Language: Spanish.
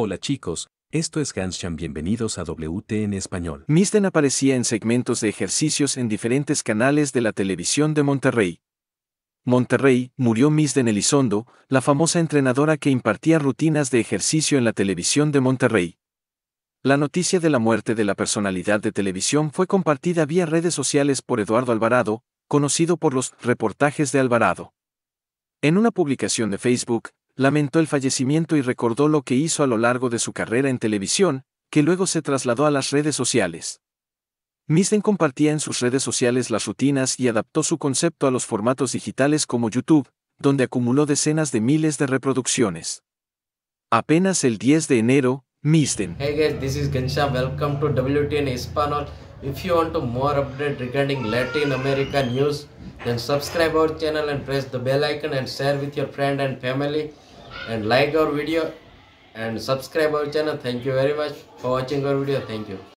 Hola chicos, esto es Ganschan, bienvenidos a WT en español. Misden aparecía en segmentos de ejercicios en diferentes canales de la televisión de Monterrey. Monterrey, murió Misden Elizondo, la famosa entrenadora que impartía rutinas de ejercicio en la televisión de Monterrey. La noticia de la muerte de la personalidad de televisión fue compartida vía redes sociales por Eduardo Alvarado, conocido por los reportajes de Alvarado. En una publicación de Facebook, lamentó el fallecimiento y recordó lo que hizo a lo largo de su carrera en televisión, que luego se trasladó a las redes sociales. Misten compartía en sus redes sociales las rutinas y adaptó su concepto a los formatos digitales como YouTube, donde acumuló decenas de miles de reproducciones. Apenas el 10 de enero, Misten. news, then subscribe our channel and press the bell icon and share with your friend and family and like our video and subscribe our channel thank you very much for watching our video thank you